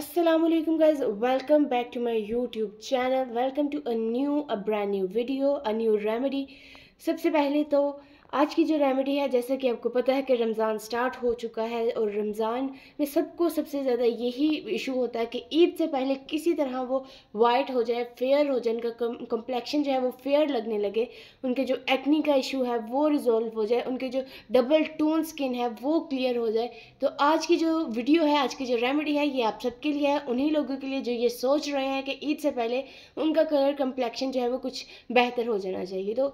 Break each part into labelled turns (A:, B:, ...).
A: Aslam guys welcome back to my YouTube channel welcome to a new a brand new video a new remedy सबसे पहले तो आज की जो रेमेडी है जैसा कि आपको पता है कि रमज़ान स्टार्ट हो चुका है और रमज़ान में सबको सबसे ज़्यादा यही इशू होता है कि ईद से पहले किसी तरह वो वाइट हो जाए फेयर हो जाए उनका कम्प्लेक्शन जो है वो फेयर लगने लगे उनके जो एक्नी का इशू है वो रिजॉल्व हो जाए उनके जो डबल टोन स्किन है वो क्लियर हो जाए तो आज की जो वीडियो है आज की जो रेमेडी है ये आप सबके लिए है उन्हीं लोगों के लिए जो ये सोच रहे हैं कि ईद से पहले उनका कलर कम्प्लेक्शन जो है वो कुछ बेहतर हो जाना चाहिए तो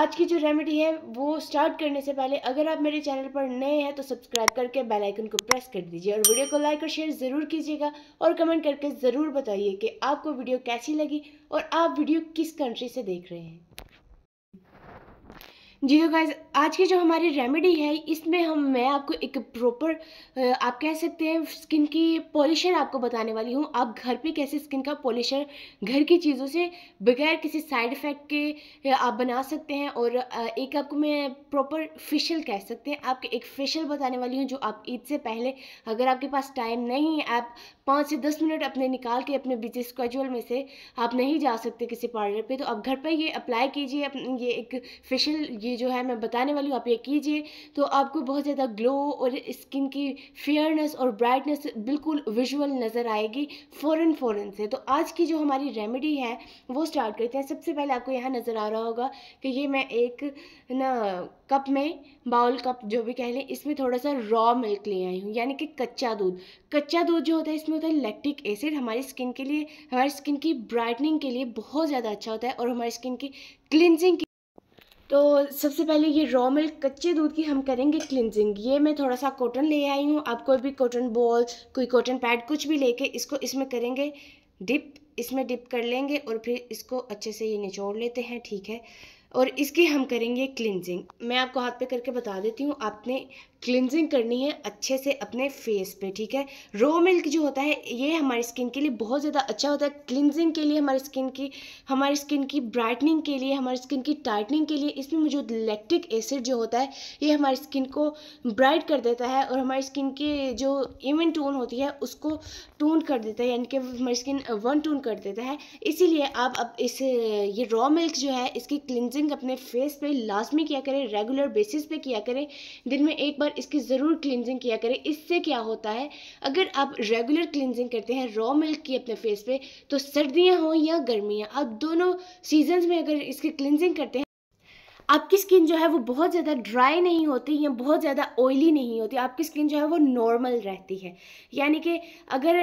A: आज की जो रेमेडी है वो स्टार्ट करने से पहले अगर आप मेरे चैनल पर नए हैं तो सब्सक्राइब करके बेल आइकन को प्रेस कर दीजिए और वीडियो को लाइक और शेयर ज़रूर कीजिएगा और कमेंट करके ज़रूर बताइए कि आपको वीडियो कैसी लगी और आप वीडियो किस कंट्री से देख रहे हैं जी तो गाइज आज की जो हमारी रेमेडी है इसमें हम मैं आपको एक प्रॉपर आप कह सकते हैं स्किन की पॉलिशर आपको बताने वाली हूँ आप घर पे कैसे स्किन का पॉलिशर घर की चीज़ों से बगैर किसी साइड इफ़ेक्ट के आप बना सकते हैं और एक आपको मैं प्रॉपर फेशियल कह सकते हैं आपके एक फेशियल बताने वाली हूँ जो आप ईद से पहले अगर आपके पास टाइम नहीं है आप पाँच से दस मिनट अपने निकाल के अपने बिजी स्कैजल में से आप नहीं जा सकते किसी पार्लर पर तो आप घर पर ये अप्लाई कीजिए ये एक फेशियल ये रेसिपी जो है मैं बताने वाली हूँ आप ये कीजिए तो आपको बहुत ज़्यादा ग्लो और स्किन की फेयरनेस और ब्राइटनेस बिल्कुल विजुअल नज़र आएगी फ़ौरन फ़ौरन से तो आज की जो हमारी रेमेडी है वो स्टार्ट करते हैं सबसे पहले आपको यहाँ नज़र आ रहा होगा कि ये मैं एक ना कप में बाउल कप जो भी कह लें इसमें थोड़ा सा रॉ मिल्क ले आई हूँ यानी कि कच्चा दूध कच्चा दूध जो होता है इसमें होता है लैक्टिक एसिड हमारी स्किन के लिए हमारी स्किन की ब्राइटनिंग के लिए बहुत ज़्यादा अच्छा होता है और हमारी स्किन की क्लिनजिंग तो सबसे पहले ये रॉ मिल्क कच्चे दूध की हम करेंगे क्लिनजिंग ये मैं थोड़ा सा कॉटन ले आई हूँ आप कोई भी कॉटन बॉल कोई कॉटन पैड कुछ भी लेके इसको इसमें करेंगे डिप इसमें डिप कर लेंगे और फिर इसको अच्छे से ये निचोड़ लेते हैं ठीक है और इसकी हम करेंगे क्लिनजिंग मैं आपको हाथ पे करके बता देती हूँ आपने क्लिनजिंग करनी है अच्छे से अपने फेस पे ठीक है रो मिल्क जो होता है ये हमारी स्किन के लिए बहुत ज़्यादा अच्छा होता है क्लिनजिंग के लिए हमारी स्किन की हमारी स्किन की ब्राइटनिंग के लिए हमारी स्किन की टाइटनिंग के लिए इसमें मौजूद लैक्टिक एसिड जो होता है ये हमारी स्किन को ब्राइट कर देता है और हमारी स्किन की जो इवन टून होती है उसको टून कर देता है यानी कि हमारी स्किन वन टून कर देता है इसीलिए आप अब इस ये रॉ मिल्क जो है इसकी क्लिनजिंग अपने फेस पर लाजमी किया करें रेगुलर बेसिस पर किया करें दिन में एक बार बार इसकी ज़रूर क्लिनजिंग किया करें इससे क्या होता है अगर आप रेगुलर क्लिनजिंग करते हैं रॉ मिल्क की अपने फेस पे तो सर्दियाँ हों या गर्मियाँ आप दोनों सीजन्स में अगर इसकी क्लिनजिंग करते हैं आपकी स्किन जो है वो बहुत ज़्यादा ड्राई नहीं होती या बहुत ज़्यादा ऑयली नहीं होती आपकी स्किन जो है वो नॉर्मल रहती है यानी कि अगर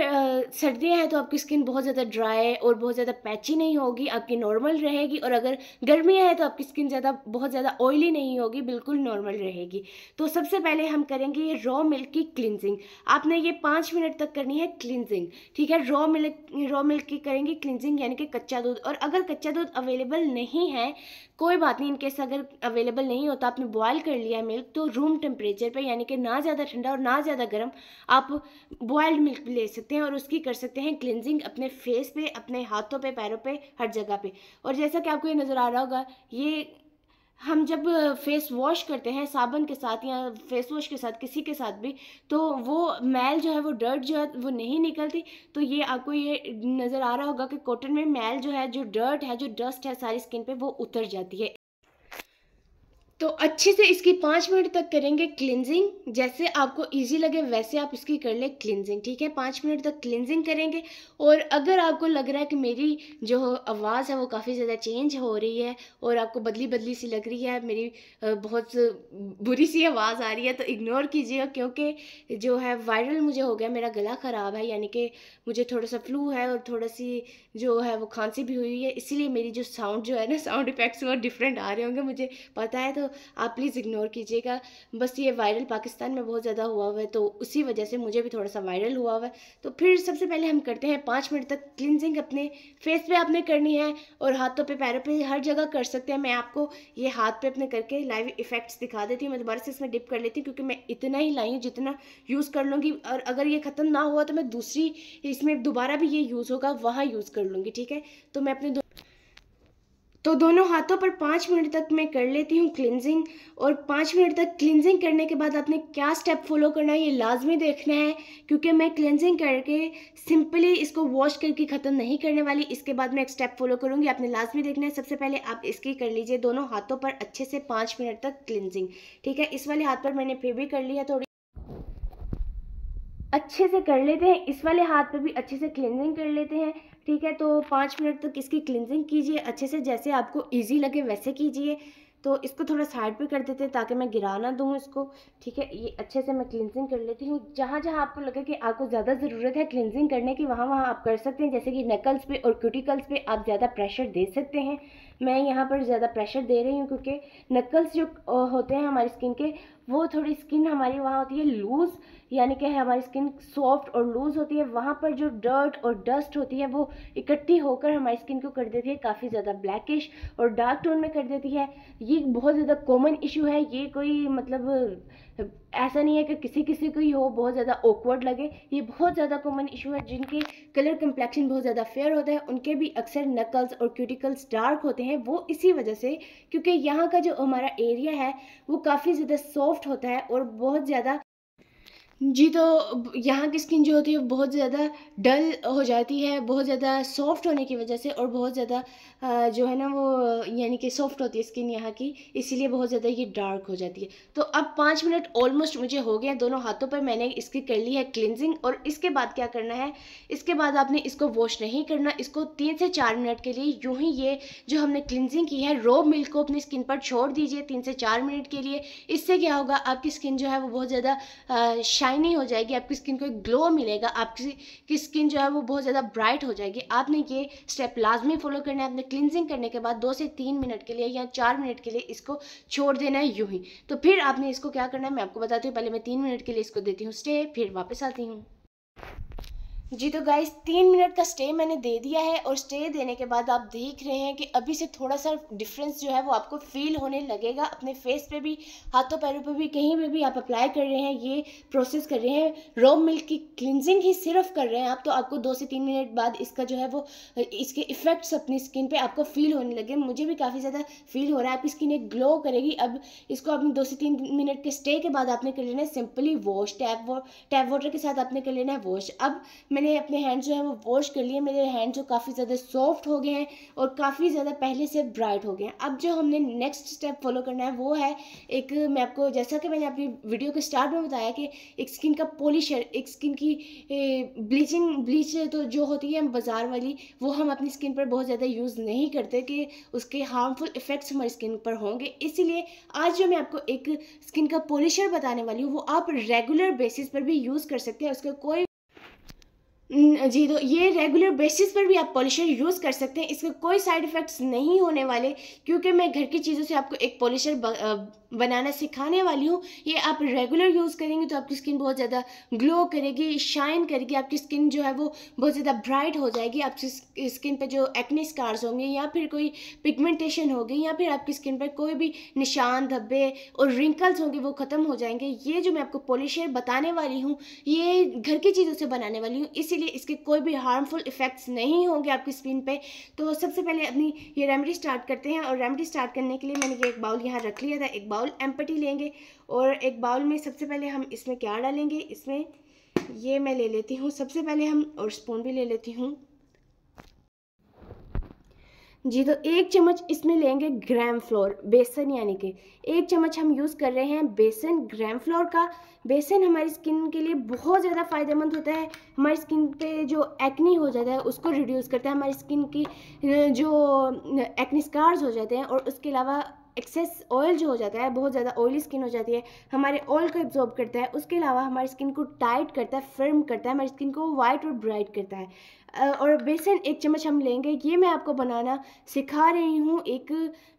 A: सर्दियाँ हैं तो आपकी स्किन बहुत ज़्यादा ड्राई और बहुत ज़्यादा पैची नहीं होगी आपकी नॉर्मल रहेगी और अगर गर्मियाँ हैं तो आपकी स्किन ज़्यादा बहुत ज़्यादा ऑयली नहीं होगी बिल्कुल नॉर्मल रहेगी तो सबसे पहले हम करेंगे ये रॉ मिल्क की क्लिनजिंग आपने ये पाँच मिनट तक करनी है क्लिनजिंग ठीक है रॉ मिल्क रॉ मिल्क की करेंगे क्लिनजिंग यानी कि कच्चा दूध और अगर कच्चा दूध अवेलेबल नहीं है कोई बात नहीं इनके साथ अगर अवेलेबल नहीं होता तो आपने बॉयल कर लिया मिल्क तो रूम टेम्परेचर पे यानी कि ना ज़्यादा ठंडा और ना ज़्यादा गर्म आप बॉयल्ड मिल्क ले सकते हैं और उसकी कर सकते हैं क्लिनजिंग अपने फेस पे अपने हाथों पे पैरों पे हर जगह पे और जैसा कि आपको ये नज़र आ रहा होगा ये हम जब फेस वॉश करते हैं साबन के साथ या फेस वॉश के साथ किसी के साथ भी तो वो मैल जो है वो डर्ट जो है वो नहीं निकलती तो ये आपको ये नज़र आ रहा होगा कि कॉटन में मैल जो है जो डर्ट है जो डस्ट है सारी स्किन पे वो उतर जाती है तो अच्छे से इसकी पाँच मिनट तक करेंगे क्लिनजिंग जैसे आपको इजी लगे वैसे आप इसकी कर ले क्लिनजिंग ठीक है पाँच मिनट तक क्लिनजिंग करेंगे और अगर आपको लग रहा है कि मेरी जो आवाज़ है वो काफ़ी ज़्यादा चेंज हो रही है और आपको बदली बदली सी लग रही है मेरी बहुत बुरी सी आवाज़ आ रही है तो इग्नोर कीजिएगा क्योंकि जो है वायरल मुझे हो गया मेरा गला ख़राब है यानी कि मुझे थोड़ा सा फ्लू है और थोड़ा सी जो है वो खांसी भी हुई है इसीलिए मेरी जो साउंड जो है ना साउंड इफेक्ट्स वो डिफरेंट आ रहे होंगे मुझे पता है तो आप प्लीज़ इग्नोर कीजिएगा बस ये वायरल पाकिस्तान में बहुत ज़्यादा हुआ हुआ है तो उसी वजह से मुझे भी थोड़ा सा वायरल हुआ हुआ है तो फिर सबसे पहले हम करते हैं पाँच मिनट तक क्लिनजिंग अपने फेस पे आपने करनी है और हाथों पे पैरों पे हर जगह कर सकते हैं मैं आपको ये हाथ पे अपने करके लाइव इफेक्ट्स दिखा देती हूँ मैं दोबारा से इसमें डिप कर लेती हूँ क्योंकि मैं इतना ही लाई हूँ जितना यूज़ कर लूँगी और अगर ये ख़त्म ना हुआ तो मैं दूसरी इसमें दोबारा भी ये यूज़ होगा वहाँ यूज़ कर लूँगी ठीक है तो मैं अपने तो दोनों हाथों पर पाँच मिनट तक मैं कर लेती हूँ क्लिनजिंग और पाँच मिनट तक क्लिनजिंग करने के बाद आपने क्या स्टेप फॉलो करना है ये लाजमी देखना है क्योंकि मैं क्लिनजिंग करके सिंपली इसको वॉश करके ख़त्म नहीं करने वाली इसके बाद मैं एक स्टेप फॉलो करूँगी आपने लाजमी देखना है सबसे पहले आप इसकी कर लीजिए दोनों हाथों पर अच्छे से पाँच मिनट तक क्लिनजिंग ठीक है इस वाले हाथ पर मैंने फिर भी कर लिया थोड़ी अच्छे से कर लेते हैं इस वाले हाथ पर भी अच्छे से क्लिनजिंग कर लेते हैं ठीक है तो पाँच मिनट तक तो इसकी क्लिनजिंग कीजिए अच्छे से जैसे आपको ईजी लगे वैसे कीजिए तो इसको थोड़ा साइड पे कर देते हैं ताकि मैं गिरा ना दूँ इसको ठीक है ये अच्छे से मैं क्लिनजिंग कर लेती हूँ जहाँ जहाँ आपको लगे कि आपको ज़्यादा ज़रूरत है क्लिनजिंग करने की वहाँ वहाँ आप कर सकते हैं जैसे कि नकल्स पे और क्यूटिकल्स पे आप ज़्यादा प्रेशर दे सकते हैं मैं यहाँ पर ज़्यादा प्रेशर दे रही हूँ क्योंकि नकल्स जो होते हैं हमारी स्किन के वो थोड़ी स्किन हमारी वहाँ होती है लूज़ यानी कि हमारी स्किन सॉफ्ट और लूज़ होती है वहाँ पर जो डर्ट और डस्ट होती है वो इकट्ठी होकर हमारी स्किन को कर देती है काफ़ी ज़्यादा ब्लैकिश और डार्क टोन में कर देती है ये बहुत ज़्यादा कॉमन इशू है ये कोई मतलब ऐसा नहीं है कि किसी किसी को ही हो बहुत ज़्यादा ऑकवर्ड लगे ये बहुत ज़्यादा कॉमन इशू है जिनके कलर कम्प्लेक्शन बहुत ज़्यादा फेयर होता है उनके भी अक्सर नकल्स और क्यूटिकल्स डार्क होते हैं वो इसी वजह से क्योंकि यहाँ का जो हमारा एरिया है वो काफ़ी ज़्यादा सॉफ्ट सॉफ्ट होता है और बहुत ज़्यादा जी तो यहाँ की स्किन जो होती है बहुत ज़्यादा डल हो जाती है बहुत ज़्यादा सॉफ्ट होने की वजह से और बहुत ज़्यादा जो है ना वो यानी कि सॉफ्ट होती है स्किन यहाँ की इसीलिए बहुत ज़्यादा ये डार्क हो जाती है तो अब पाँच मिनट ऑलमोस्ट मुझे हो गया दोनों हाथों पर मैंने इसकी कर ली है क्लिनजिंग और इसके बाद क्या करना है इसके बाद आपने इसको वॉश नहीं करना इसको तीन से चार मिनट के लिए यूँ ही ये जो हमने क्लिनजिंग की है रो मिल्क को अपनी स्किन पर छोड़ दीजिए तीन से चार मिनट के लिए इससे क्या होगा आपकी स्किन जो है वो बहुत ज़्यादा शाइन शाइनी हो जाएगी आपकी स्किन को एक ग्लो मिलेगा आपकी की स्किन जो है वो बहुत ज़्यादा ब्राइट हो जाएगी आपने ये स्टेप लाजमी फॉलो करना है आपने क्लिनजिंग करने के बाद दो से तीन मिनट के लिए या चार मिनट के लिए इसको छोड़ देना है यूँ ही तो फिर आपने इसको क्या करना है मैं आपको बताती हूँ पहले मैं तीन मिनट के लिए इसको देती हूँ स्टे फिर वापस आती हूँ जी तो गाइस तीन मिनट का स्टे मैंने दे दिया है और स्टे देने के बाद आप देख रहे हैं कि अभी से थोड़ा सा डिफरेंस जो है वो आपको फील होने लगेगा अपने फेस पे भी हाथों पैरों पे भी कहीं पे भी आप अप्लाई कर रहे हैं ये प्रोसेस कर रहे हैं रोम मिल्क की क्लिनजिंग ही सिर्फ कर रहे हैं आप तो आपको दो से तीन मिनट बाद इसका जो है वो इसके इफ़ेक्ट्स अपनी स्किन पर आपको फील होने लगे मुझे भी काफ़ी ज़्यादा फील हो रहा है आपकी स्किन एक ग्लो करेगी अब इसको आपने दो से तीन मिनट के स्टे के बाद आपने कर लेना है सिंपली वॉश टैप वो टैप वाटर के साथ आपने कर लेना है वॉश अब मैंने अपने हैंड जो है वो वॉश कर लिए मेरे हैंड जो काफ़ी ज़्यादा सॉफ्ट हो गए हैं और काफ़ी ज़्यादा पहले से ब्राइट हो गए हैं अब जो हमने नेक्स्ट स्टेप फॉलो करना है वो है एक मैं आपको जैसा कि मैंने अपनी वीडियो के स्टार्ट में बताया कि एक स्किन का पॉलिशर एक स्किन की ब्लीचिंग ब्लीच तो जो होती है बाज़ार वाली वो हम अपनी स्किन पर बहुत ज़्यादा यूज़ नहीं करते कि उसके हार्मफुल इफ़ेक्ट्स हमारी स्किन पर होंगे इसीलिए आज जो मैं आपको एक स्किन का पॉलिशर बताने वाली हूँ वो आप रेगुलर बेसिस पर भी यूज़ कर सकते हैं उसका कोई जी तो ये रेगुलर बेसिस पर भी आप पॉलिशर यूज़ कर सकते हैं इसके कोई साइड इफ़ेक्ट्स नहीं होने वाले क्योंकि मैं घर की चीज़ों से आपको एक पॉलिशर बनाना सिखाने वाली हूँ ये आप रेगुलर यूज़ करेंगे तो आपकी स्किन बहुत ज़्यादा ग्लो करेगी शाइन करेगी आपकी स्किन जो है वो बहुत ज़्यादा ब्राइट हो जाएगी आपकी स्किन पे जो एक्ने स्कार्स होंगे या फिर कोई पिगमेंटेशन होगी या फिर आपकी स्किन पर कोई भी निशान धब्बे और रिंकल्स होंगे वो ख़त्म हो जाएंगे ये जो मैं आपको पॉलिशर बताने वाली हूँ ये घर की चीज़ों से बनाने वाली हूँ इसीलिए इसके कोई भी हार्मफुल इफ़ेक्ट्स नहीं होंगे आपकी स्किन पर तो सबसे पहले अपनी ये रेमेडी स्टार्ट करते हैं और रेमडी स्टार्ट करने के लिए मैंने ये एक बाउल यहाँ रख लिया था एक बाउल बाउल एम्पटी लेंगे और एक बाउल में सबसे पहले हम इसमें क्या डालेंगे इसमें ये मैं ले लेती हूँ सबसे पहले हम और स्पून भी ले लेती हूँ जी तो एक चम्मच इसमें लेंगे ग्राम फ्लोर बेसन यानी कि एक चम्मच हम यूज़ कर रहे हैं बेसन ग्राम फ्लोर का बेसन हमारी स्किन के लिए बहुत ज़्यादा फ़ायदेमंद होता है हमारी स्किन पे जो एक्नी हो जाता है उसको रिड्यूस करता है हमारी स्किन की जो एक्नी स्कार्स हो जाते हैं और उसके अलावा एक्सेस ऑयल जो हो जाता है बहुत ज़्यादा ऑयली स्किन हो जाती है हमारे ऑयल को एब्जॉर्ब करता है उसके अलावा हमारी स्किन को टाइट करता है फर्म करता है हमारी स्किन को वाइट और ब्राइट करता है और बेसन एक चम्मच हम लेंगे ये मैं आपको बनाना सिखा रही हूँ एक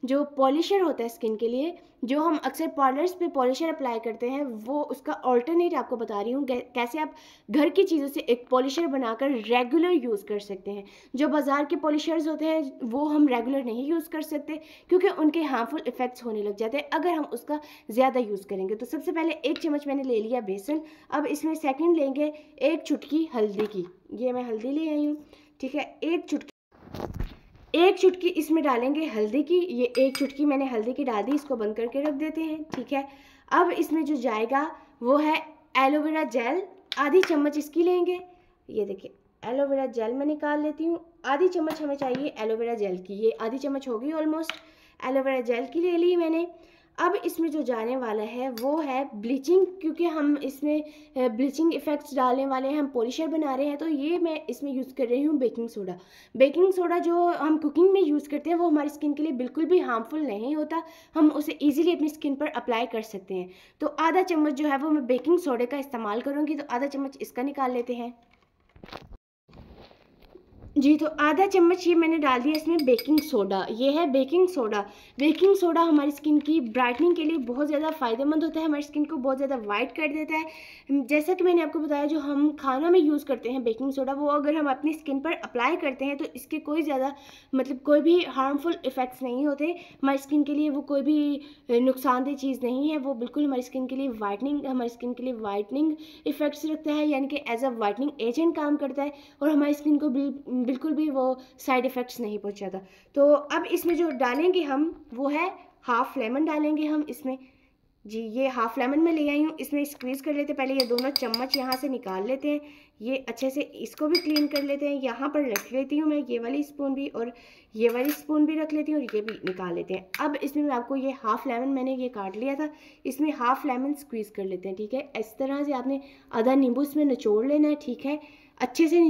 A: जो पॉलिशर होता है स्किन के लिए जो हम अक्सर पार्लर्स पे पॉलिशर अप्लाई करते हैं वो उसका ऑल्टरनेट आपको बता रही हूँ कैसे आप घर की चीज़ों से एक पॉलिशर बनाकर रेगुलर यूज़ कर सकते हैं जो बाज़ार के पॉलिशर्स होते हैं वो हम रेगुलर नहीं यूज़ कर सकते क्योंकि उनके हार्मफुल इफ़ेक्ट्स होने लग जाते हैं अगर हम उसका ज़्यादा यूज़ करेंगे तो सबसे पहले एक चम्मच मैंने ले लिया बेसन अब इसमें सेकेंड लेंगे एक चुटकी हल्दी की ये मैं हल्दी ले आई हूँ ठीक है एक चुटकी एक चुटकी इसमें डालेंगे हल्दी की ये एक चुटकी मैंने हल्दी की डाल दी इसको बंद करके रख देते हैं ठीक है अब इसमें जो जाएगा वो है एलोवेरा जेल आधी चम्मच इसकी लेंगे ये देखिए एलोवेरा जेल मैं निकाल लेती हूँ आधी चम्मच हमें चाहिए एलोवेरा जेल की ये आधी चम्मच होगी ऑलमोस्ट एलोवेरा जेल की ले ली मैंने अब इसमें जो जाने वाला है वो है ब्लीचिंग क्योंकि हम इसमें ब्लीचिंग इफ़ेक्ट्स डालने वाले हैं हम पॉलिशर बना रहे हैं तो ये मैं इसमें यूज़ कर रही हूँ बेकिंग सोडा बेकिंग सोडा जो हम कुकिंग में यूज़ करते हैं वो हमारी स्किन के लिए बिल्कुल भी हार्मफुल नहीं होता हम उसे ईजिली अपनी स्किन पर अप्लाई कर सकते हैं तो आधा चम्मच जो है वो मैं बेकिंग सोडे का इस्तेमाल करूँगी तो आधा चम्मच इसका निकाल लेते हैं जी तो आधा चम्मच ये मैंने डाल दिया इसमें बेकिंग सोडा ये है बेकिंग सोडा बेकिंग सोडा हमारी स्किन की ब्राइटनिंग के लिए बहुत ज़्यादा फ़ायदेमंद होता है हमारी स्किन को बहुत ज़्यादा वाइट कर देता है जैसा कि मैंने आपको बताया जो हम खाना में यूज़ करते हैं बेकिंग सोडा वो अगर हम अपनी स्किन पर अप्लाई करते हैं तो इसके कोई ज़्यादा मतलब कोई भी हार्मफुल इफ़ेक्ट्स नहीं होते हमारी स्किन के लिए वो कोई भी नुकसानदेह चीज़ नहीं है वो बिल्कुल हमारी स्किन के लिए वाइटनिंग हमारी स्किन के लिए वाइटनिंग इफ़ेक्ट्स रखता है यानी कि एज अ वाइटनिंग एजेंट काम करता है और हमारी स्किन को बिल्कुल भी वो साइड इफ़ेक्ट्स नहीं पहुंचाता तो अब इसमें जो डालेंगे हम वो है हाफ़ लेमन डालेंगे हम इसमें जी ये हाफ़ लेमन में ले आई हूँ इसमें स्क्वीज़ कर लेते हैं पहले ये दोनों चम्मच यहाँ से निकाल लेते हैं ये अच्छे से इसको भी क्लीन कर लेते हैं यहाँ पर रख लेती हूँ मैं ये वाली स्पून भी और ये वाली स्पून भी रख लेती हूँ और ये भी निकाल लेते हैं अब इसमें मैं आपको ये हाफ़ लेमन मैंने ये काट लिया था इसमें हाफ़ लेमन स्क्वीज़ कर लेते हैं ठीक है इस तरह से आपने आधा नींबू इसमें निचोड़ लेना है ठीक है अच्छे से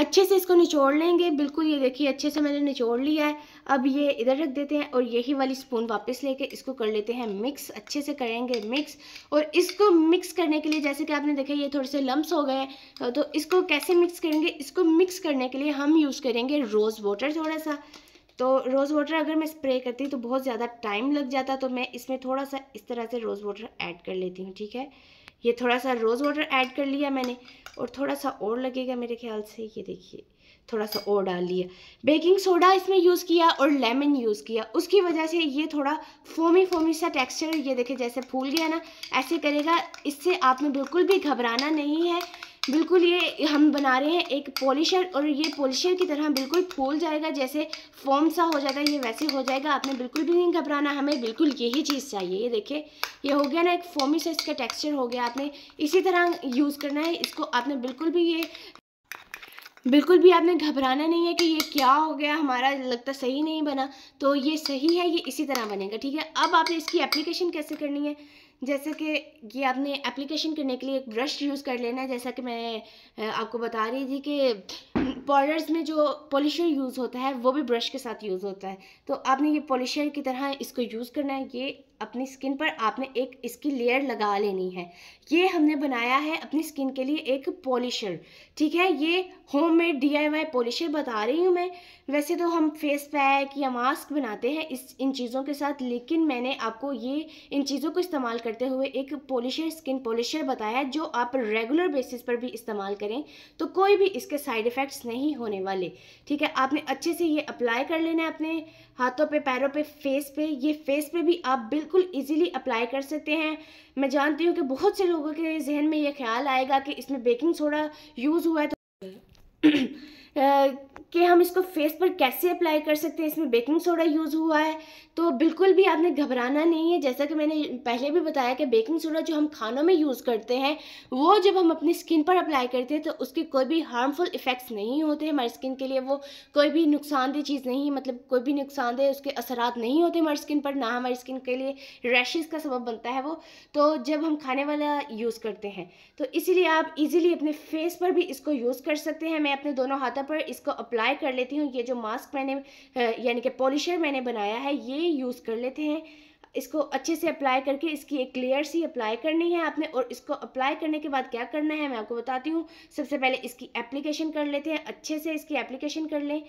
A: अच्छे से इसको निचोड़ लेंगे बिल्कुल ये देखिए अच्छे से मैंने निचोड़ लिया है अब ये इधर रख देते हैं और यही वाली स्पून वापस लेके इसको कर लेते हैं मिक्स अच्छे से करेंगे मिक्स और इसको मिक्स करने के लिए जैसे कि आपने देखा ये थोड़े से लम्ब हो गए तो इसको कैसे मिक्स करेंगे इसको मिक्स करने के लिए हम यूज़ करेंगे रोज़ वाटर थोड़ा सा तो रोज़ वाटर अगर मैं स्प्रे करती तो बहुत ज़्यादा टाइम लग जाता तो मैं इसमें थोड़ा सा इस तरह से रोज़ वाटर ऐड कर लेती हूँ ठीक है ये थोड़ा सा रोज़ वाटर ऐड कर लिया मैंने और थोड़ा सा और लगेगा मेरे ख्याल से ये देखिए थोड़ा सा और डाल लिया बेकिंग सोडा इसमें यूज़ किया और लेमन यूज़ किया उसकी वजह से ये थोड़ा फोमी फोमी सा टेक्सचर ये देखे जैसे फूल गया ना ऐसे करेगा इससे आप में बिल्कुल भी घबराना नहीं है बिल्कुल ये हम बना रहे हैं एक पॉलिशर और ये पॉलिशर की तरह बिल्कुल फूल जाएगा जैसे फॉर्म सा हो जाता है ये वैसे हो जाएगा आपने बिल्कुल भी नहीं घबराना हमें बिल्कुल यही चीज़ चाहिए ये देखिए ये हो गया ना एक फॉर्मी से इसका टेक्सचर हो गया आपने इसी तरह यूज़ करना है इसको आपने बिल्कुल भी ये बिल्कुल भी आपने घबराना नहीं है कि ये क्या हो गया हमारा लगता सही नहीं बना तो ये सही है ये इसी तरह बनेगा ठीक है अब आपने इसकी एप्लीकेशन कैसे करनी है जैसे कि ये आपने एप्लीकेशन करने के लिए एक ब्रश यूज़ कर लेना है जैसा कि मैं आपको बता रही थी कि पाउडर्स में जो पॉलिशर यूज़ होता है वो भी ब्रश के साथ यूज़ होता है तो आपने ये पॉलिशर की तरह इसको यूज़ करना है ये अपनी स्किन पर आपने एक इसकी लेयर लगा लेनी है ये हमने बनाया है अपनी स्किन के लिए एक पॉलिशर ठीक है ये होम मेड डी पॉलिशर बता रही हूँ मैं वैसे तो हम फेस पैक या मास्क बनाते हैं इस इन चीज़ों के साथ लेकिन मैंने आपको ये इन चीज़ों को इस्तेमाल करते हुए एक पॉलिशर स्किन पॉलिशर बताया जो आप रेगुलर बेसिस पर भी इस्तेमाल करें तो कोई भी इसके साइड इफ़ेक्ट्स नहीं होने वाले ठीक है आपने अच्छे से ये अप्लाई कर लेना है अपने हाथों पे पैरों पे फेस पे ये फेस पे भी आप बिल्कुल इजीली अप्लाई कर सकते हैं मैं जानती हूँ कि बहुत से लोगों के जहन में ये ख्याल आएगा कि इसमें बेकिंग सोडा यूज़ हुआ है तो कि हम इसको फेस पर कैसे अप्लाई कर सकते हैं इसमें बेकिंग सोडा यूज़ हुआ है तो बिल्कुल भी आपने घबराना नहीं है जैसा कि मैंने पहले भी बताया कि बेकिंग सोडा जो हम खानों में यूज़ करते हैं वो जब हम अपनी स्किन पर अप्लाई करते हैं तो उसके कोई भी हार्मफुल इफ़ेक्ट्स नहीं होते हमारी स्किन के लिए वो कोई भी नुकसानदेह चीज़ नहीं मतलब कोई भी नुकसानदेह उसके असरा नहीं होते हमारी स्किन पर ना हमारी स्किन के लिए रैशेज़ का सबब बनता है वो तो जब हम खाने वाला यूज़ करते हैं तो इसीलिए आप ईज़िली अपने फेस पर भी इसको यूज़ कर सकते हैं मैं अपने दोनों हाथों पर इसको अप्लाई कर लेती हूँ ये जो मास्क मैंने यानी कि पॉलिशर मैंने बनाया है ये यूज़ कर लेते हैं इसको अच्छे से अप्लाई करके इसकी एक लेयर सी अप्लाई करनी है आपने और इसको अप्लाई करने के बाद क्या करना है मैं आपको बताती हूँ सबसे पहले इसकी एप्लीकेशन कर लेते हैं अच्छे से इसकी एप्लीकेशन कर लें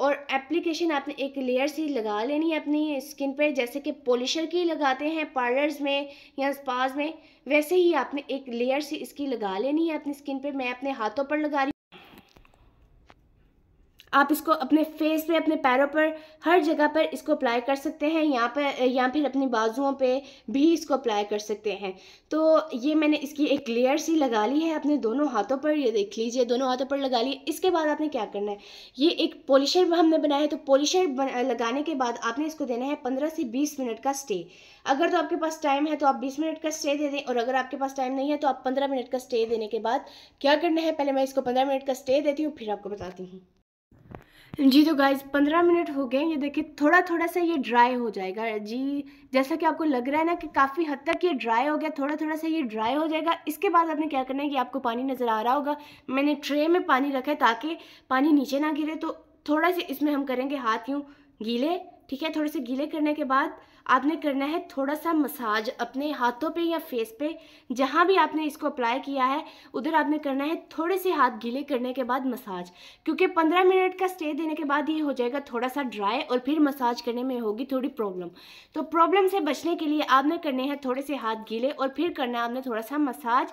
A: और एप्लीकेशन आपने एक लेयर सी लगा लेनी है अपनी स्किन पे जैसे कि पॉलिशर की लगाते हैं पार्लर्स में या स्पाज में वैसे ही आपने एक लेयर सी इसकी लगा लेनी है अपनी स्किन पे मैं अपने हाथों पर लगा रही आप इसको अपने फेस पे अपने पैरों पर हर जगह पर इसको अप्लाई कर सकते हैं यहाँ पर या फिर अपनी बाजुओं पे भी इसको अप्लाई कर सकते हैं तो ये मैंने इसकी एक लेयर सी लगा ली है अपने दोनों हाथों पर ये देख लीजिए दोनों हाथों पर लगा लिए इसके बाद आपने क्या करना है ये एक पॉलिशर हमने बनाया है तो पॉलिशर लगाने के बाद आपने इसको देना है पंद्रह से बीस मिनट का स्टे अगर तो आपके पास टाइम है तो आप बीस मिनट का स्टे दे दें और अगर आपके पास टाइम नहीं है तो आप पंद्रह मिनट का स्टे देने के बाद क्या करना है पहले मैं इसको पंद्रह मिनट का स्टे देती हूँ फिर आपको बताती हूँ जी तो गाइज पंद्रह मिनट हो गए ये देखिए थोड़ा थोड़ा सा ये ड्राई हो जाएगा जी जैसा कि आपको लग रहा है ना कि काफ़ी हद तक ये ड्राई हो गया थोड़ा थोड़ा सा ये ड्राई हो जाएगा इसके बाद आपने क्या करना है कि आपको पानी नज़र आ रहा होगा मैंने ट्रे में पानी रखा है ताकि पानी नीचे ना गिरे तो थोड़ा सा इसमें हम करेंगे हाथ यूँ गीले ठीक है थोड़े से गीले करने के बाद आपने करना है थोड़ा सा मसाज अपने हाथों पे या फेस पे जहाँ भी आपने इसको अप्लाई किया है उधर आपने करना है थोड़े से हाथ गीले करने के बाद मसाज क्योंकि पंद्रह मिनट का स्टे देने के बाद ये हो जाएगा थोड़ा सा ड्राई और फिर मसाज करने में होगी थोड़ी प्रॉब्लम तो प्रॉब्लम से बचने के लिए आपने करने हैं थोड़े से हाथ गीले और फिर करना है आपने थोड़ा सा मसाज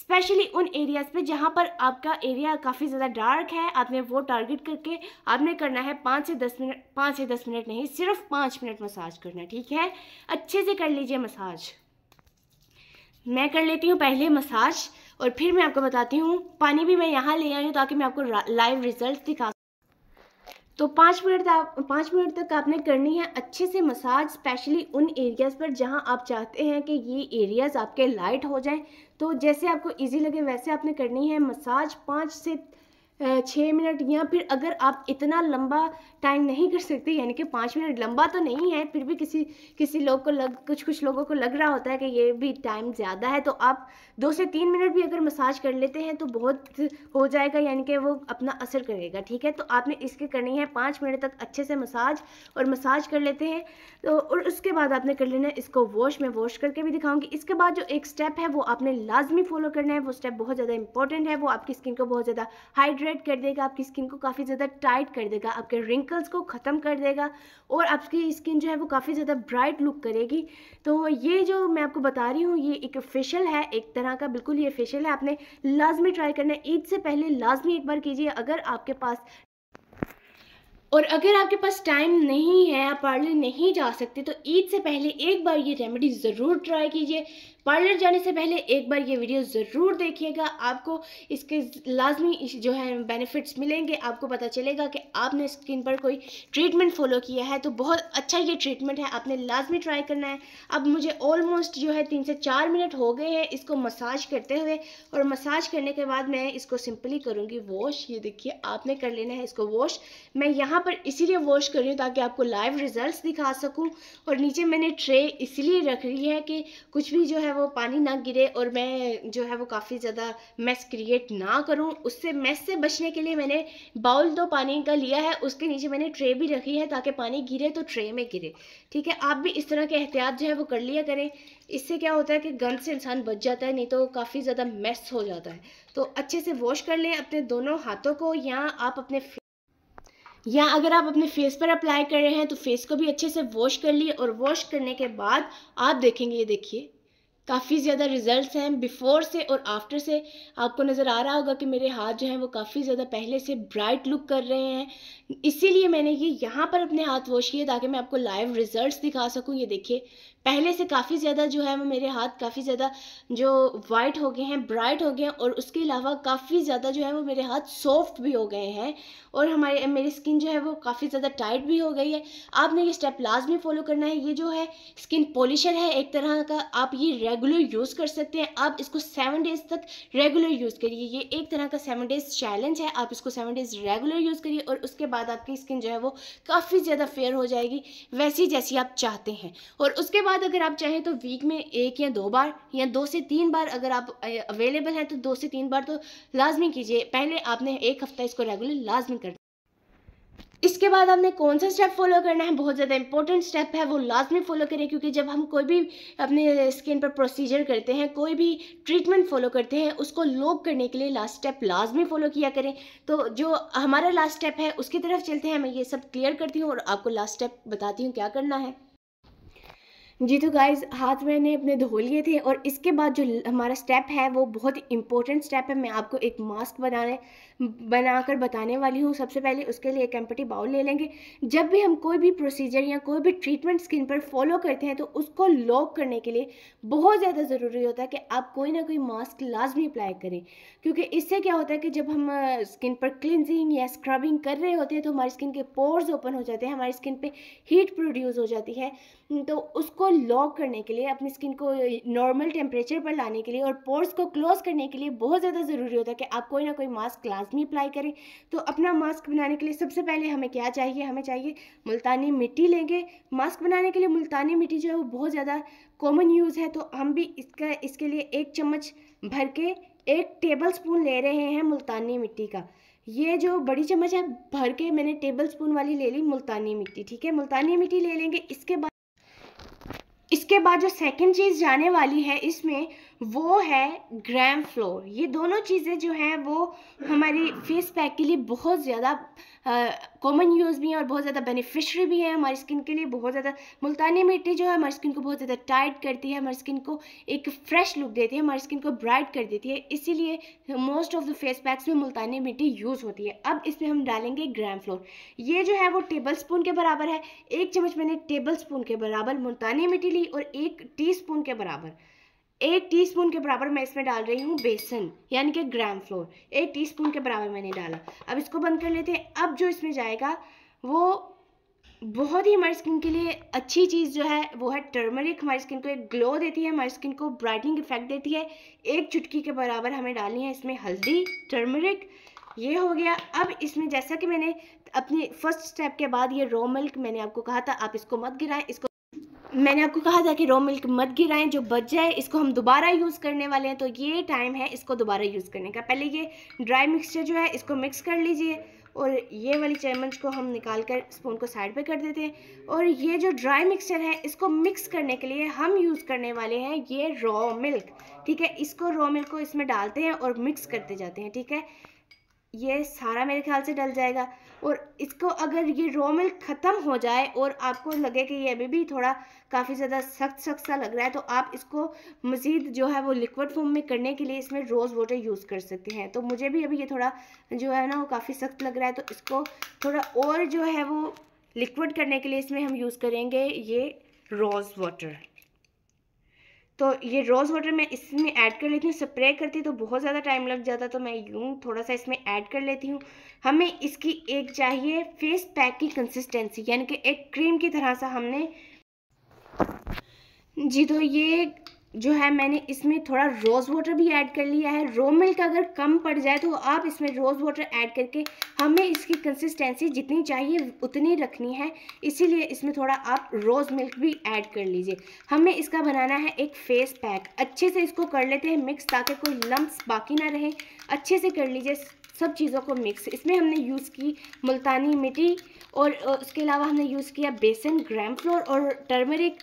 A: स्पेशली उन एरियाज़ पे जहाँ पर आपका एरिया काफ़ी ज़्यादा डार्क है आपने वो टारगेट करके आपने करना है पाँच से दस मिनट पाँच से दस मिनट नहीं सिर्फ पाँच मिनट मसाज करना ठीक है अच्छे से कर लीजिए मसाज मैं कर लेती हूँ पहले मसाज और फिर मैं आपको बताती हूँ पानी भी मैं यहाँ ले आई हूँ ताकि मैं आपको लाइव रिजल्ट दिखा तो पाँच मिनट आप पाँच मिनट तक आपने करनी है अच्छे से मसाज स्पेशली उन एरियाज़ पर जहाँ आप चाहते हैं कि ये एरियाज़ आपके लाइट हो जाएं तो जैसे आपको इजी लगे वैसे आपने करनी है मसाज पाँच से छः मिनट या फिर अगर आप इतना लंबा टाइम नहीं कर सकते यानी कि पाँच मिनट लंबा तो नहीं है फिर भी किसी किसी लोग को लग कुछ कुछ लोगों को लग रहा होता है कि ये भी टाइम ज़्यादा है तो आप दो से तीन मिनट भी अगर मसाज कर लेते हैं तो बहुत हो जाएगा यानी कि वो अपना असर करेगा ठीक है तो आपने इसकी करनी है पाँच मिनट तक अच्छे से मसाज और मसाज कर लेते हैं तो और उसके बाद आपने कर लेना है इसको वॉश में वॉश करके भी दिखाऊँगी इसके बाद जो एक स्टेप है वो आपने लाजमी फॉलो करना है वो स्टेप बहुत ज़्यादा इंपॉर्टेंट है वो आपकी स्किन को बहुत ज़्यादा हाइड्रेट कर देगा आपकी स्किन को काफ़ी ज़्यादा टाइट कर देगा आपके रिंकल रिंकल्स को ख़त्म कर देगा और आपकी स्किन जो है वो काफ़ी ज़्यादा ब्राइट लुक करेगी तो ये जो मैं आपको बता रही हूँ ये एक फेशियल है एक तरह का बिल्कुल ये फेशियल है आपने लाजमी ट्राई करना है ईद से पहले लाजमी एक बार कीजिए अगर आपके पास और अगर आपके पास टाइम नहीं है आप पार्लर नहीं जा सकते तो ईद से पहले एक बार ये रेमेडी ज़रूर ट्राई कीजिए पार्लर जाने से पहले एक बार ये वीडियो ज़रूर देखिएगा आपको इसके लाजमी जो है बेनिफिट्स मिलेंगे आपको पता चलेगा कि आपने स्किन पर कोई ट्रीटमेंट फॉलो किया है तो बहुत अच्छा ये ट्रीटमेंट है आपने लाजमी ट्राई करना है अब मुझे ऑलमोस्ट जो है तीन से चार मिनट हो गए हैं इसको मसाज करते हुए और मसाज करने के बाद मैं इसको सिंपली करूँगी वॉश ये देखिए आपने कर लेना है इसको वॉश मैं यहाँ पर इसीलिए वॉश कर रही हूँ ताकि आपको लाइव रिजल्ट दिखा सकूँ और नीचे मैंने ट्रे इसलिए रख ली है कि कुछ भी जो है वो पानी ना गिरे और मैं जो है वो काफ़ी ज़्यादा मैस क्रिएट ना करूँ उससे मैस से बचने के लिए मैंने बाउल तो पानी का लिया है उसके नीचे मैंने ट्रे भी रखी है ताकि पानी गिरे तो ट्रे में गिरे ठीक है आप भी इस तरह के एहतियात जो है वो कर लिया करें इससे क्या होता है कि गंद से इंसान बच जाता है नहीं तो काफ़ी ज़्यादा मैस हो जाता है तो अच्छे से वॉश कर लें अपने दोनों हाथों को या आप अपने या अगर आप अपने फेस पर अप्लाई कर रहे हैं तो फेस को भी अच्छे से वॉश कर लिए और वॉश करने के बाद आप देखेंगे ये देखिए काफ़ी ज़्यादा रिजल्ट्स हैं बिफ़ोर से और आफ्टर से आपको नज़र आ रहा होगा कि मेरे हाथ जो हैं वो काफ़ी ज़्यादा पहले से ब्राइट लुक कर रहे हैं इसीलिए मैंने ये यहाँ पर अपने हाथ वॉश किए ताकि मैं आपको लाइव रिजल्ट्स दिखा सकूँ ये देखिए पहले से काफ़ी ज़्यादा जो है वो मेरे हाथ काफ़ी ज़्यादा जो वाइट हो गए हैं ब्राइट हो गए हैं और उसके अलावा काफ़ी ज़्यादा जो है वो मेरे हाथ सॉफ्ट भी हो गए हैं और हमारे मेरी स्किन जो है वो काफ़ी ज़्यादा टाइट भी हो गई है आपने ये स्टेप लाजमी फॉलो करना है ये जो है स्किन पॉलिशर है एक तरह का आप ये रेगुलर यूज़ कर सकते हैं आप इसको सेवन डेज़ तक रेगुलर यूज़ करिए ये एक तरह का सेवन डेज़ चैलेंज है आप इसको सेवन डेज़ रेगुलर यूज़ करिए और उसके बाद आपकी स्किन जो है वो काफ़ी ज़्यादा फेयर हो जाएगी वैसी जैसी आप चाहते हैं और उसके बाद बाद अगर आप चाहें तो वीक में एक या दो बार या दो से तीन बार अगर आप अवेलेबल हैं तो दो से तीन बार तो लाजमी कीजिए पहले आपने एक हफ़्ता इसको रेगुलर लाजमी कर इसके बाद आपने कौन सा स्टेप फॉलो करना है बहुत ज़्यादा इंपॉर्टेंट स्टेप है वो लाजमी फॉलो करें क्योंकि जब हम कोई भी अपने स्किन पर प्रोसीजर करते हैं कोई भी ट्रीटमेंट फॉलो करते हैं उसको लोक करने के लिए लास्ट स्टेप लाजमी फॉलो किया करें तो जो हमारा लास्ट स्टेप है उसकी तरफ चलते हैं मैं ये सब क्लियर करती हूँ और आपको लास्ट स्टेप बताती हूँ क्या करना है जी तो गाइज हाथ मैंने अपने धो लिए थे और इसके बाद जो हमारा स्टेप है वो बहुत ही इंपॉर्टेंट स्टेप है मैं आपको एक मास्क बनाने बनाकर बताने वाली हूँ सबसे पहले उसके लिए एक एम्पटी बाउल ले लेंगे जब भी हम कोई भी प्रोसीजर या कोई भी ट्रीटमेंट स्किन पर फॉलो करते हैं तो उसको लॉक करने के लिए बहुत ज़्यादा ज़रूरी होता है कि आप कोई ना कोई मास्क लाजमी अप्लाई करें क्योंकि इससे क्या होता है कि जब हम स्किन पर क्लिनजिंग या स्क्रबिंग कर रहे होते हैं तो हमारी स्किन के पोर्स ओपन हो जाते हैं हमारी स्किन पर हीट प्रोड्यूस हो जाती है तो उसको लॉक करने के लिए अपनी स्किन को नॉर्मल टेम्परेचर पर लाने के लिए और पोर्स को क्लोज करने के लिए बहुत ज़्यादा ज़रूरी होता है कि आप कोई ना कोई मास्क लाज लाजमी अप्लाई करें तो अपना मास्क बनाने के लिए सबसे पहले हमें क्या चाहिए हमें चाहिए मुल्तानी मिट्टी लेंगे मास्क बनाने के लिए मुल्तानी मिट्टी जो है वो बहुत ज़्यादा कॉमन यूज़ है तो हम भी इसका इसके लिए एक चम्मच भर के एक टेबल स्पून ले रहे हैं मुल्तानी मिट्टी का ये जो बड़ी चम्मच है भर के मैंने टेबल स्पून वाली ले ली मुल्तानी मिट्टी ठीक है मुल्तानी मिट्टी ले लेंगे इसके बाद इसके बाद जो सेकंड चीज़ जाने वाली है इसमें वो है ग्राम फ्लोर ये दोनों चीज़ें जो हैं वो हमारी फेस पैक के लिए बहुत ज़्यादा कॉमन यूज़ भी हैं और बहुत ज़्यादा बेनिफिशरी भी हैं हमारी स्किन के लिए बहुत ज़्यादा मुल्तानी मिट्टी जो है हमारी स्किन को बहुत ज़्यादा टाइट करती है हमारी स्किन को एक फ्रेश लुक देती है हमारी स्किन को ब्राइट कर देती है इसीलिए most of the face packs में मुल्तानी मिट्टी यूज़ होती है अब इसमें हम डालेंगे ग्राम फ्लोर ये जो है वो टेबल स्पून के बराबर है एक चम्मच मैंने टेबल स्पून के बराबर मुल्तानी मिट्टी ली और एक टी के बराबर एक टीस्पून के बराबर मैं इसमें डाल रही हूँ बेसन यानी कि ग्राम फ्लोर एक टीस्पून के बराबर मैंने डाला अब इसको बंद कर लेते हैं अब जो इसमें जाएगा वो बहुत ही हमारी स्किन के लिए अच्छी चीज़ जो है वो है टर्मरिक हमारी स्किन को एक ग्लो देती है हमारी स्किन को ब्राइटनिंग इफेक्ट देती है एक चुटकी के बराबर हमें डालनी है इसमें हल्दी टर्मरिक ये हो गया अब इसमें जैसा कि मैंने अपने फर्स्ट स्टेप के बाद ये रॉ मिल्क मैंने आपको कहा था आप इसको मत गिराएं इसको मैंने आपको कहा था कि रो मिल्क मत गिराएं जो बच जाए इसको हम दोबारा यूज़ करने वाले हैं तो ये टाइम है इसको दोबारा यूज़ करने का पहले ये ड्राई मिक्सचर जो है इसको मिक्स कर लीजिए और ये वाली चम्मच को हम निकाल कर स्पून को साइड पे कर देते हैं और ये जो ड्राई मिक्सचर है इसको मिक्स करने के लिए हम यूज़ करने वाले हैं ये रॉ मिल्क ठीक है इसको रॉ मिल्क को इसमें डालते हैं और मिक्स करते जाते हैं ठीक है ये सारा मेरे ख्याल से डल जाएगा और इसको अगर ये रॉ मिल्क ख़त्म हो जाए और आपको लगे कि ये अभी भी थोड़ा काफ़ी ज़्यादा सख्त सख्त सा लग रहा है तो आप इसको मज़ीद जो है वो लिक्विड फॉर्म में करने के लिए इसमें रोज़ वाटर यूज़ कर सकते हैं तो मुझे भी अभी ये थोड़ा जो है ना वो काफ़ी सख्त लग रहा है तो इसको थोड़ा और जो है वो लिक्विड करने के लिए इसमें हम यूज़ करेंगे ये रोज़ वाटर तो ये रोज़ वाटर मैं इसमें ऐड कर लेती हूँ स्प्रे करती तो बहुत ज़्यादा टाइम लग जाता तो मैं यूँ थोड़ा सा इसमें ऐड कर लेती हूँ हमें इसकी एक चाहिए फेस पैक की कंसिस्टेंसी यानी कि एक क्रीम की तरह सा हमने जी तो ये जो है मैंने इसमें थोड़ा रोज़ वाटर भी ऐड कर लिया है रो मिल्क अगर कम पड़ जाए तो आप इसमें रोज़ वाटर ऐड करके हमें इसकी कंसिस्टेंसी जितनी चाहिए उतनी रखनी है इसीलिए इसमें थोड़ा आप रोज़ मिल्क भी ऐड कर लीजिए हमें इसका बनाना है एक फेस पैक अच्छे से इसको कर लेते हैं मिक्स ताकि कोई लम्ब बाकी ना रहे अच्छे से कर लीजिए सब चीज़ों को मिक्स इसमें हमने यूज़ की मुल्तानी मिट्टी और उसके अलावा हमने यूज़ किया बेसन ग्राम फ्लोर और टर्मरिक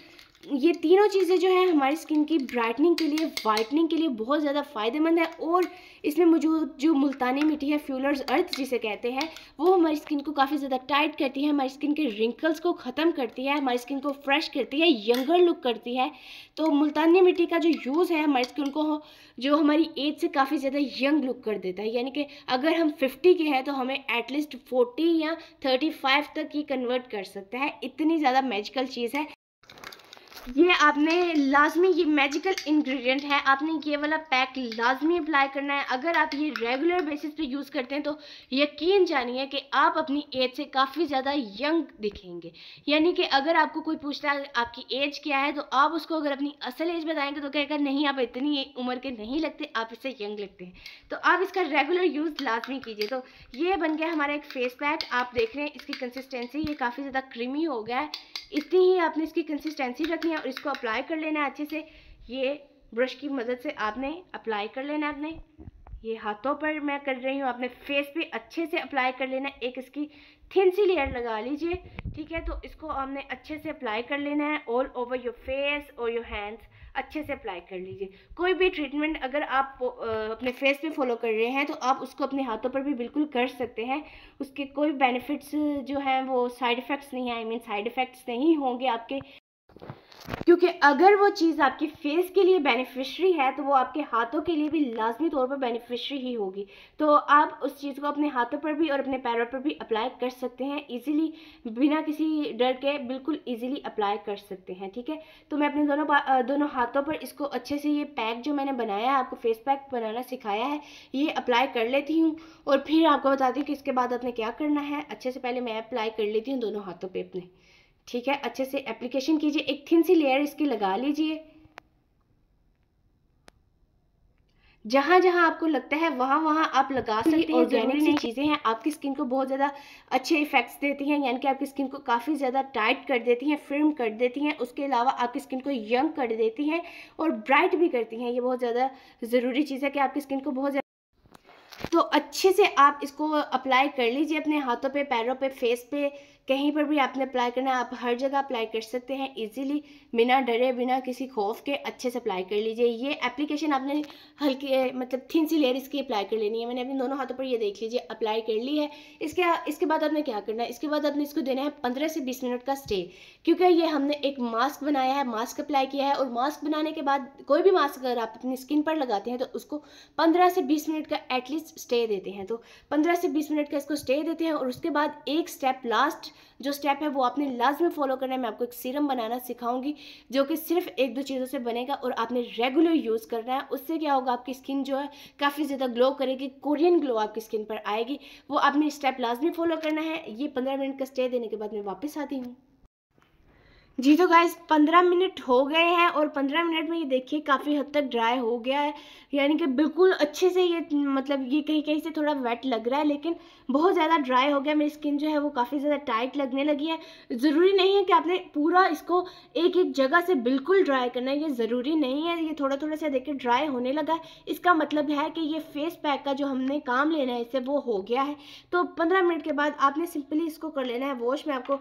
A: ये तीनों चीज़ें जो है हमारी स्किन की ब्राइटनिंग के लिए वाइटनिंग के लिए बहुत ज़्यादा फ़ायदेमंद है और इसमें मौजूद जो मुल्तानी मिट्टी है फ्यूलर्स अर्थ जिसे कहते हैं वो हमारी स्किन को काफ़ी ज़्यादा टाइट करती है हमारी स्किन के रिंकल्स को ख़त्म करती है हमारी स्किन को फ्रेश करती है यंगर लुक करती है तो मुल्तानी मिट्टी का जो यूज़ है हमारी स्किन को जो हमारी एज से काफ़ी ज़्यादा यंग लुक कर देता है यानी कि अगर हम फिफ्टी के हैं तो हमें एटलीस्ट फोर्टी या थर्टी फाइव तक ही कन्वर्ट कर सकता है इतनी ज़्यादा मैजिकल चीज़ है ये आपने लाजमी ये मैजिकल इंग्रेडिएंट है आपने ये वाला पैक लाजमी अप्लाई करना है अगर आप ये रेगुलर बेसिस पे यूज़ करते हैं तो यकीन जानिए कि आप अपनी एज से काफ़ी ज़्यादा यंग दिखेंगे यानी कि अगर आपको कोई पूछता है आपकी एज क्या है तो आप उसको अगर अपनी असल एज बताएंगे तो कहेगा नहीं आप इतनी उम्र के नहीं लगते आप इससे यंग लगते हैं तो आप इसका रेगुलर यूज़ लाजमी कीजिए तो ये बन गया हमारा एक फेस पैक आप देख रहे हैं इसकी कंसिस्टेंसी ये काफ़ी ज़्यादा क्रीमी हो गया है इतनी ही आपने इसकी कंसिस्टेंसी रखनी है और इसको अप्लाई कर लेना है अच्छे से ये ब्रश की मदद से आपने अप्लाई कर लेना है आपने ये हाथों पर मैं कर रही हूँ आपने फेस पे अच्छे से अप्लाई कर लेना एक इसकी थिन सी लेयर लगा लीजिए ठीक है तो इसको हमने अच्छे से अप्लाई कर लेना है ऑल ओवर योर फेस और योर हैंड्स अच्छे से अप्लाई कर लीजिए कोई भी ट्रीटमेंट अगर आप अपने फेस पे फॉलो कर रहे हैं तो आप उसको अपने हाथों पर भी बिल्कुल कर सकते हैं उसके कोई बेनिफिट्स जो हैं वो साइड इफ़ेक्ट्स नहीं है आई मीन साइड इफ़ेक्ट्स नहीं होंगे आपके क्योंकि अगर वो चीज़ आपके फेस के लिए बेनिफिशरी है तो वो आपके हाथों के लिए भी लाजमी तौर पर बेनिफिशरी ही होगी तो आप उस चीज़ को अपने हाथों पर भी और अपने पैरों पर भी अप्लाई कर सकते हैं इजीली बिना किसी डर के बिल्कुल इजीली अप्लाई कर सकते हैं ठीक है तो मैं अपने दोनों दोनों हाथों पर इसको अच्छे से ये पैक जो मैंने बनाया है आपको फेस पैक बनाना सिखाया है ये अप्लाई कर लेती हूँ और फिर आपको बताती हूँ कि इसके बाद आपने क्या करना है अच्छे से पहले मैं अप्लाई कर लेती हूँ दोनों हाथों पर अपने ठीक है अच्छे से एप्लीकेशन कीजिए एक थिन सी लेयर इसकी लगा लीजिए जहाँ जहाँ आपको लगता है वहाँ वहाँ आप लगा सकते हैं ऑर्गेनिक सी चीज़ें हैं आपकी स्किन को बहुत ज़्यादा अच्छे इफेक्ट्स देती हैं यानी कि आपकी स्किन को काफ़ी ज़्यादा टाइट कर देती हैं फिर्म कर देती हैं उसके अलावा आपकी स्किन को यंग कर देती हैं और ब्राइट भी करती हैं ये बहुत ज़्यादा ज़रूरी चीज़ है कि आपकी स्किन को बहुत तो अच्छे से आप इसको अप्लाई कर लीजिए अपने हाथों पे पैरों पे फेस पे कहीं पर भी आपने अप्लाई करना आप हर जगह अप्लाई कर सकते हैं इजीली बिना डरे बिना किसी खौफ के अच्छे से अप्लाई कर लीजिए ये एप्लीकेशन आपने हल्की मतलब थिन सी लेयर इसकी अप्लाई कर लेनी है मैंने अपने दोनों हाथों पर ये देख लीजिए अप्लाई कर ली है इसके इसके बाद आपने क्या करना है इसके बाद आपने इसको देना है पंद्रह से बीस मिनट का स्टे क्योंकि ये हमने एक मास्क बनाया है मास्क अप्लाई किया है और मास्क बनाने के बाद कोई भी मास्क अगर आप अपनी स्किन पर लगाते हैं तो उसको पंद्रह से बीस मिनट का एटलीस्ट स्टे देते हैं तो पंद्रह से बीस मिनट का इसको स्टे देते हैं और उसके बाद एक स्टेप लास्ट जो स्टेप है वो आपने लाजमी फॉलो करना है मैं आपको एक सीरम बनाना सिखाऊंगी जो कि सिर्फ एक दो चीज़ों से बनेगा और आपने रेगुलर यूज़ करना है उससे क्या होगा आपकी स्किन जो है काफ़ी ज़्यादा ग्लो करेगी कोरियन ग्लो आपकी स्किन पर आएगी वो आपने स्टेप लाजमी फॉलो करना है ये पंद्रह मिनट का स्टे देने के बाद मैं वापस आती हूँ जी तो गाइस पंद्रह मिनट हो गए हैं और पंद्रह मिनट में ये देखिए काफ़ी हद तक ड्राई हो गया है यानी कि बिल्कुल अच्छे से ये मतलब ये कहीं कहीं से थोड़ा वेट लग रहा है लेकिन बहुत ज़्यादा ड्राई हो गया मेरी स्किन जो है वो काफ़ी ज़्यादा टाइट लगने लगी है ज़रूरी नहीं है कि आपने पूरा इसको एक एक जगह से बिल्कुल ड्राई करना है ये ज़रूरी नहीं है ये थोड़ा थोड़ा सा देखिए ड्राई होने लगा है इसका मतलब है कि ये फेस पैक का जो हमने काम लेना है इससे वो हो गया है तो पंद्रह मिनट के बाद आपने सिंपली इसको कर लेना है वॉश मैं आपको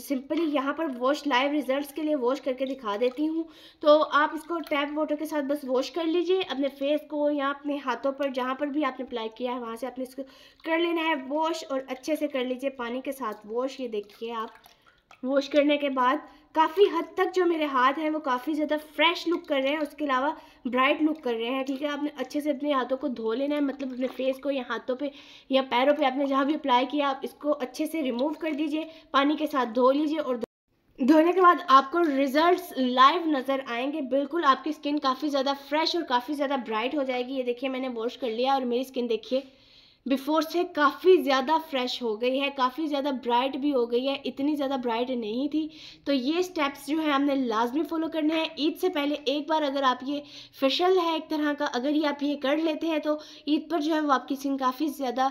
A: सिंपली यहाँ पर वॉश लाइव रिजल्ट्स के लिए वॉश करके दिखा देती हूँ तो आप इसको टैप वाटर के साथ बस वॉश कर लीजिए अपने फेस को या अपने हाथों पर जहाँ पर भी आपने अप्लाई किया है वहाँ से आपने इसको कर लेना है वॉश और अच्छे से कर लीजिए पानी के साथ वॉश ये देखिए आप वॉश करने के बाद काफ़ी हद तक जो मेरे हाथ हैं वो काफ़ी ज़्यादा फ्रेश लुक कर रहे हैं उसके अलावा ब्राइट लुक कर रहे हैं ठीक है आपने अच्छे से अपने हाथों को धो लेना है मतलब अपने फेस को या हाथों पे या पैरों पे आपने जहाँ भी अप्लाई किया आप इसको अच्छे से रिमूव कर दीजिए पानी के साथ धो लीजिए और धोने के बाद आपको रिजल्ट्स लाइव नज़र आएंगे बिल्कुल आपकी स्किन काफ़ी ज़्यादा फ्रेश और काफ़ी ज़्यादा ब्राइट हो जाएगी ये देखिए मैंने वॉश कर लिया और मेरी स्किन देखिए बिफोर से काफ़ी ज़्यादा फ्रेश हो गई है काफ़ी ज़्यादा ब्राइट भी हो गई है इतनी ज़्यादा ब्राइट नहीं थी तो ये स्टेप्स जो है हमने लाजमी फॉलो करने हैं ईद से पहले एक बार अगर आप ये फेशल है एक तरह का अगर ये आप ये कर लेते हैं तो ईद पर जो है वो आपकी स्किन काफ़ी ज़्यादा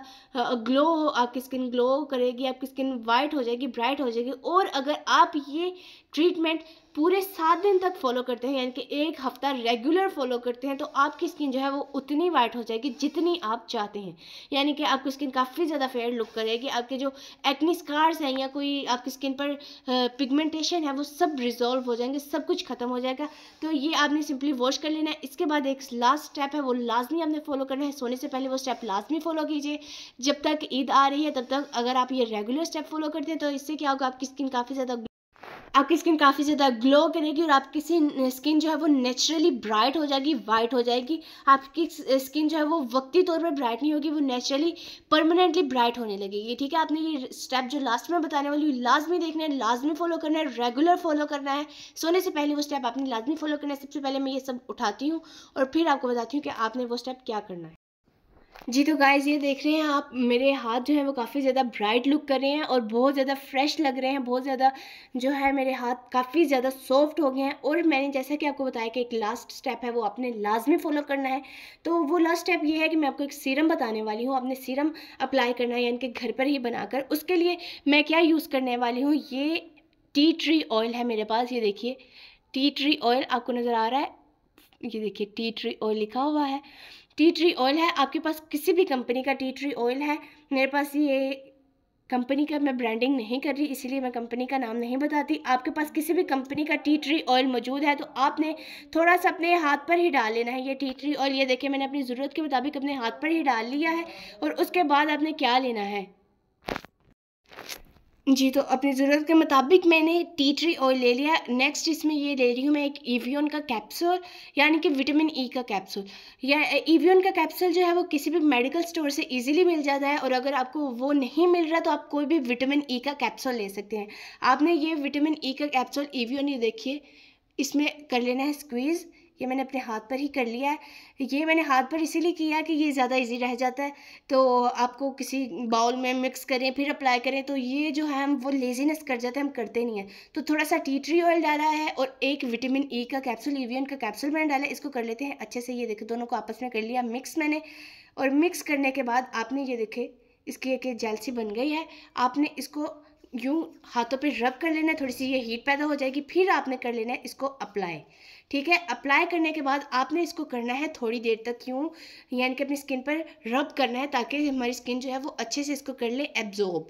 A: ग्लो हो आपकी स्किन ग्लो करेगी आपकी स्किन वाइट हो जाएगी ब्राइट हो जाएगी और अगर आप ये ट्रीटमेंट पूरे सात दिन तक फॉलो करते हैं यानी कि एक हफ्ता रेगुलर फॉलो करते हैं तो आपकी स्किन जो है वो उतनी वाइट हो जाएगी जितनी आप चाहते हैं यानी कि आपकी स्किन काफ़ी ज़्यादा फेयर लुक करेगी आपके जो एक्नी स्कार्स हैं या कोई आपकी स्किन पर पिगमेंटेशन है वो सब रिजॉल्व हो जाएंगे सब कुछ ख़त्म हो जाएगा तो ये आपने सिंपली वॉश कर लेना है इसके बाद एक लास्ट स्टेप है वो लाजमी आपने फॉलो करना है सोने से पहले वो स्टेप लाजमी फॉलो कीजिए जब तक ईद आ रही है तब तक अगर आप ये रेगुलर स्टेप फॉलो करते हैं तो इससे क्या होगा आपकी स्किन काफ़ी ज़्यादा आपकी स्किन काफ़ी ज़्यादा ग्लो करेगी और आपकी स्किन जो है वो नेचुरली ब्राइट हो जाएगी वाइट हो जाएगी आपकी स्किन जो है वो वक्ती तौर पर ब्राइट नहीं होगी वो नेचुरली परमानेंटली ब्राइट होने लगेगी ठीक है आपने ये स्टेप जो लास्ट में बताने वाली हूँ लाजमी देखना है लाजमी फॉलो करना है रेगुलर फॉलो करना है सोने से पहले वो स्टेप आपने लाजमी फॉलो करना है सबसे पहले मैं ये सब उठाती हूँ और फिर आपको बताती हूँ कि आपने वो स्टेप क्या करना है जी तो गाइज ये देख रहे हैं आप मेरे हाथ जो है वो काफ़ी ज़्यादा ब्राइट लुक कर रहे हैं और बहुत ज़्यादा फ्रेश लग रहे हैं बहुत ज़्यादा जो है मेरे हाथ काफ़ी ज़्यादा सॉफ्ट हो गए हैं और मैंने जैसा कि आपको बताया कि एक लास्ट स्टेप है वो आपने लाजमी फॉलो करना है तो वो लास्ट स्टेप ये है कि मैं आपको एक सीरम बताने वाली हूँ आपने सीरम अप्लाई करना है यानी कि घर पर ही बनाकर उसके लिए मैं क्या यूज़ करने वाली हूँ ये टी ट्री ऑयल है मेरे पास ये देखिए टी ट्री ऑयल आपको नज़र आ रहा है ये देखिए टी ट्री ऑयल लिखा हुआ है टी ट्री ऑयल है आपके पास किसी भी कंपनी का टी ट्री ऑयल है मेरे पास ये कंपनी का मैं ब्रांडिंग नहीं कर रही इसीलिए मैं कंपनी का नाम नहीं बताती आपके पास किसी भी कंपनी का टी ट्री ऑयल मौजूद है तो आपने थोड़ा सा अपने हाथ पर ही डाल लेना है ये टी ट्री ऑयल ये देखिए मैंने अपनी ज़रूरत के मुताबिक अपने हाथ पर ही डाल लिया है और उसके बाद आपने क्या लेना है जी तो अपनी ज़रूरत के मुताबिक मैंने टी ट्री ऑयल ले लिया नेक्स्ट इसमें ये ले रही हूँ मैं एक ईवियन का कैप्सूल यानी कि विटामिन ई e का कैप्सूल या ईवियन का कैप्सूल जो है वो किसी भी मेडिकल स्टोर से इजीली मिल जाता है और अगर आपको वो नहीं मिल रहा तो आप कोई भी विटामिन ई e का कैप्सूल ले सकते हैं आपने ये विटामिन ई e का कैप्सूल ईवियन ही देखिए इसमें कर लेना है स्क्वीज़ ये मैंने अपने हाथ पर ही कर लिया है ये मैंने हाथ पर इसीलिए किया कि ये ज़्यादा इजी रह जाता है तो आपको किसी बाउल में मिक्स करें फिर अप्लाई करें तो ये जो है हम वो लेजीनेस कर जाते हैं हम करते नहीं हैं तो थोड़ा सा टी ट्री ऑयल डाला है और एक विटामिन ई e का कैप्सूल ईवियन का कैप्सूल मैंने डाला है इसको कर लेते हैं अच्छे से ये देखे दोनों को आपस में कर लिया मिक्स मैंने और मिक्स करने के बाद आपने ये देखे इसकी एक जेलसी बन गई है आपने इसको यूँ हाथों पर रब कर लेना है थोड़ी सी ये हीट पैदा हो जाएगी फिर आपने कर लेना है इसको अप्लाई ठीक है अप्लाई करने के बाद आपने इसको करना है थोड़ी देर तक यूँ यानी कि अपनी स्किन पर रब करना है ताकि हमारी स्किन जो है वो अच्छे से इसको कर ले एब्जॉर्ब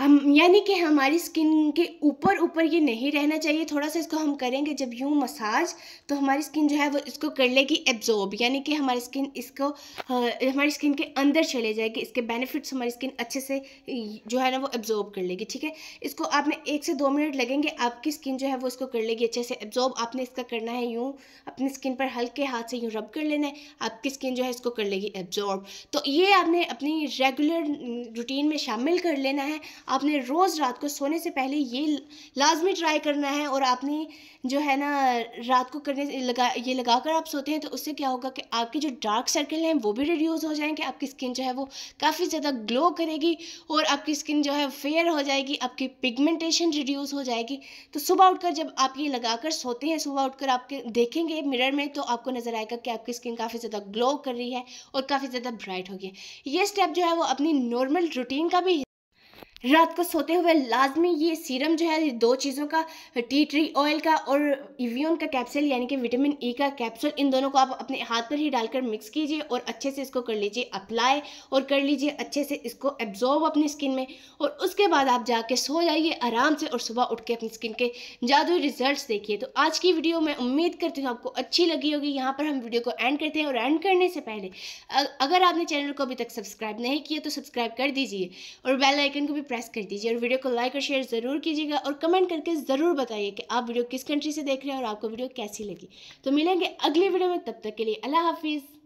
A: हम यानी कि हमारी स्किन के ऊपर ऊपर ये नहीं रहना चाहिए थोड़ा सा इसको हम करेंगे जब यूँ मसाज तो हमारी स्किन जो है वो इसको कर लेगी एब्जॉर्ब यानी कि हमारी स्किन इसको आ, हमारी स्किन के अंदर चले जाएगी इसके बेनिफिट्स हमारी स्किन अच्छे से जो है ना वो एब्जॉर्ब कर लेगी ठीक है इसको आप में एक से दो मिनट लगेंगे आपकी स्किन जो है वो इसको कर लेगी अच्छे से एब्जॉर्ब आपने इसका करना है यूँ अपनी स्किन पर हल्के हाथ से यूँ रब कर लेना है आपकी स्किन जो है इसको कर लेगी एब्जॉर्ब तो ये आपने अपनी रेगुलर रूटीन में शामिल कर लेना है आपने रोज़ रात को सोने से पहले ये लाजमी ट्राई करना है और आपने जो है ना रात को करने लगा ये लगा कर आप सोते हैं तो उससे क्या होगा कि आपके जो डार्क सर्कल हैं वो भी रिड्यूस हो जाएंगे आपकी स्किन जो है वो काफ़ी ज़्यादा ग्लो करेगी और आपकी स्किन जो है फेयर हो जाएगी आपकी पिगमेंटेशन रिड्यूस हो जाएगी तो सुबह उठकर जब आप ये लगा कर सोते हैं सुबह उठकर आपके देखेंगे मिरर में तो आपको नज़र आएगा कि आपकी स्किन काफ़ी ज़्यादा ग्लो कर रही है और काफ़ी ज़्यादा ब्राइट होगी ये स्टेप जो है वो अपनी नॉर्मल रूटीन का भी रात को सोते हुए लाजमी ये सीरम जो है दो चीज़ों का टी ट्री ऑयल का और इवियन का कैप्सूल यानी कि विटामिन ई e का कैप्सूल इन दोनों को आप अपने हाथ पर ही डालकर मिक्स कीजिए और अच्छे से इसको कर लीजिए अप्लाई और कर लीजिए अच्छे से इसको एब्जॉर्ब अपनी स्किन में और उसके बाद आप जाके सो जाइए आराम से और सुबह उठ के अपनी स्किन के जादुई रिजल्ट देखिए तो आज की वीडियो मैं उम्मीद करती हूँ आपको अच्छी लगी होगी यहाँ पर हम वीडियो को एंड करते हैं और एंड करने से पहले अगर आपने चैनल को अभी तक सब्सक्राइब नहीं किया तो सब्सक्राइब कर दीजिए और बेलाइकन को भी प्रेस कर दीजिए और वीडियो को लाइक और शेयर ज़रूर कीजिएगा और कमेंट करके ज़रूर बताइए कि आप वीडियो किस कंट्री से देख रहे हैं और आपको वीडियो कैसी लगी तो मिलेंगे अगली वीडियो में तब तक के लिए अल्लाह हाफिज़